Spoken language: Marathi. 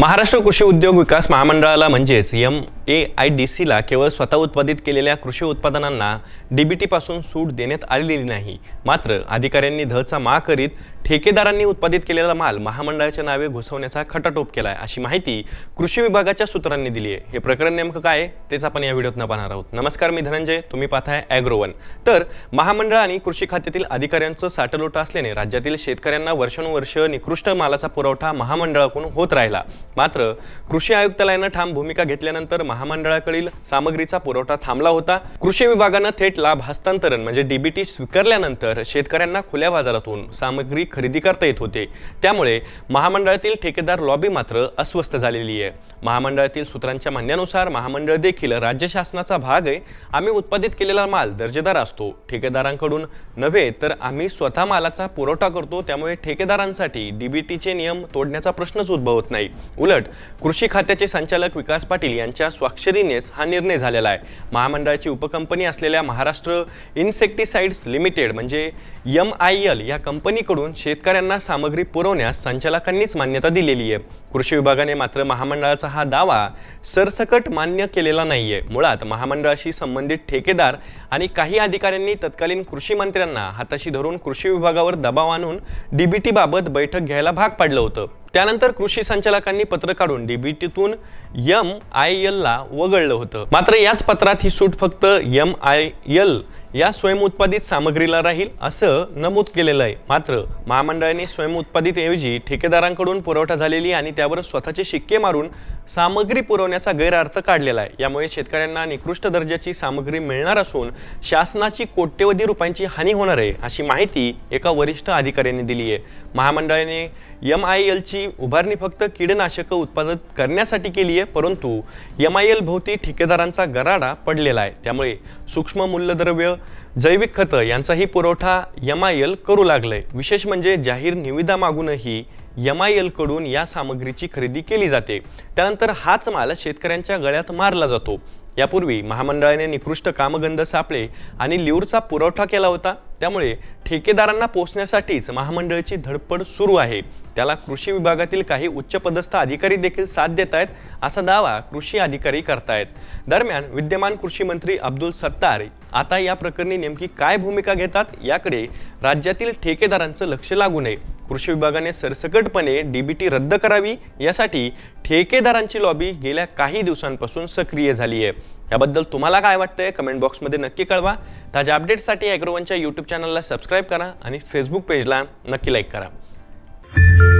महाराष्ट्र कृषी उद्योग विकास महामंडळाला म्हणजेच एम ए आय डी सीला केवळ स्वतः उत्पादित केलेल्या कृषी उत्पादनांना डी बी टीपासून सूट देण्यात आलेली नाही मात्र अधिकाऱ्यांनी धचा मा करीत ठेकेदारांनी उत्पादित केलेला माल महामंडळाच्या नावे घुसवण्याचा खटाटोप केला आहे अशी माहिती कृषी विभागाच्या सूत्रांनी दिली आहे हे प्रकरण नेमकं काय तेच आपण या व्हिडिओतनं पाहणार आहोत नमस्कार मी धनंजय तुम्ही पाहताय ॲग्रोवन तर महामंडळ आणि कृषी खात्यातील अधिकाऱ्यांचं साठलोटा असल्याने राज्यातील शेतकऱ्यांना वर्षानुवर्ष निकृष्ट मालाचा पुरवठा महामंडळाकडून होत राहिला मात्र कृषी आयुक्तालयानं ठाम भूमिका घेतल्यानंतर महामंडळाकडील सामग्रीचा पुरवठा थांबला होता कृषी विभागानं थेट लाभ हस्तांतरण म्हणजे डीबीटी स्वीकारल्यानंतर शेतकऱ्यांना खुल्या बाजारातून सामग्री खरेदी करता येत होते त्यामुळे महामंडळातील ठेकेदार लॉबी मात्र अस्वस्थ झालेली आहे महामंडळातील सूत्रांच्या म्हणण्यानुसार महामंडळ देखील राज्य शासनाचा भाग आहे आम्ही उत्पादित केलेला माल दर्जेदार असतो ठेकेदारांकडून नव्हे तर आम्ही स्वतः मालाचा पुरवठा करतो त्यामुळे ठेकेदारांसाठी डीबीटीचे नियम तोडण्याचा प्रश्नच उद्भवत नाही उलट कृषी खात्याचे संचालक विकास पाटील यांच्या स्वाक्षरीनेच हा निर्णय झालेला आहे महामंडळाची उपकंपनी असलेल्या महाराष्ट्र इन्सेक्टिसाइड्स लिमिटेड म्हणजे एम आय एल या कंपनीकडून शेतकऱ्यांना सामग्री पुरवण्यास संचालकांनीच मान्यता दिलेली आहे कृषी विभागाने मात्र महामंडळाचा हा दावा सरसकट मान्य केलेला नाही आहे मुळात महामंडळाशी संबंधित ठेकेदार आणि काही अधिकाऱ्यांनी तत्कालीन कृषी मंत्र्यांना हाताशी धरून कृषी विभागावर दबाव आणून डीबीटीबाबत बैठक घ्यायला भाग पाडलं होतं त्यानंतर कृषी संचालकांनी पत्र काढून डीबीटीतून एम आय एलला वगळलं होतं मात्र याच पत्रात ही सूट फक्त एम आय एल या स्वयं उत्पादित सामग्रीला राहील असं नमूद केलेलं आहे मात्र महामंडळाने स्वयं उत्पादित ऐवजी ठेकेदारांकडून पुरवठा झालेली आणि त्यावर स्वतःचे शिक्के मारून सामग्री पुरवण्याचा गैरअर्थ काढलेला आहे यामुळे शेतकऱ्यांना निकृष्ट दर्जाची सामग्री मिळणार असून शासनाची कोट्यवधी रुपयांची हानी होणार आहे अशी माहिती एका वरिष्ठ अधिकाऱ्यांनी दिली आहे महामंडळाने एम आय एलची उभारणी फक्त कीडनाशकं उत्पादन करण्यासाठी केली आहे परंतु एम आय एल भोवती ठेकेदारांचा गराडा पडलेला आहे त्यामुळे सूक्ष्म मूल्यद्रव्य जैविक खत यांचाही पुरवठा एम आय एल करू लागलं विशेष म्हणजे जाहीर निविदा मागूनही एम आय कडून या सामग्रीची खरेदी केली जाते त्यानंतर हाच माल शेतकऱ्यांच्या गळ्यात मारला जातो यापूर्वी महामंडळाने निकृष्ट कामगंध सापळे आणि लिऊरचा पुरवठा केला होता त्यामुळे ठेकेदारांना पोचण्यासाठीच महामंडळाची धडपड सुरू आहे त्याला कृषी विभागातील काही उच्चपदस्थ अधिकारी देखील साथ देत आहेत असा दावा कृषी अधिकारी करतायत दरम्यान विद्यमान कृषी मंत्री अब्दुल सत्तार आता या प्रकरणी नेमकी काय भूमिका घेतात याकडे राज्यातील ठेकेदारांचं लक्ष लागू नये कृषी विभागाने सरसकटपणे डीबीटी रद्द करावी यासाठी ठेकेदारांची लॉबी गेल्या काही दिवसांपासून सक्रिय झाली आहे याबद्दल तुम्हाला काय वाटतंय कमेंट बॉक्समध्ये नक्की कळवा ताज्या अपडेट्ससाठी अॅग्रोवनच्या यूट्यूब चॅनलला सबस्क्राईब करा आणि फेसबुक पेजला नक्की लाईक करा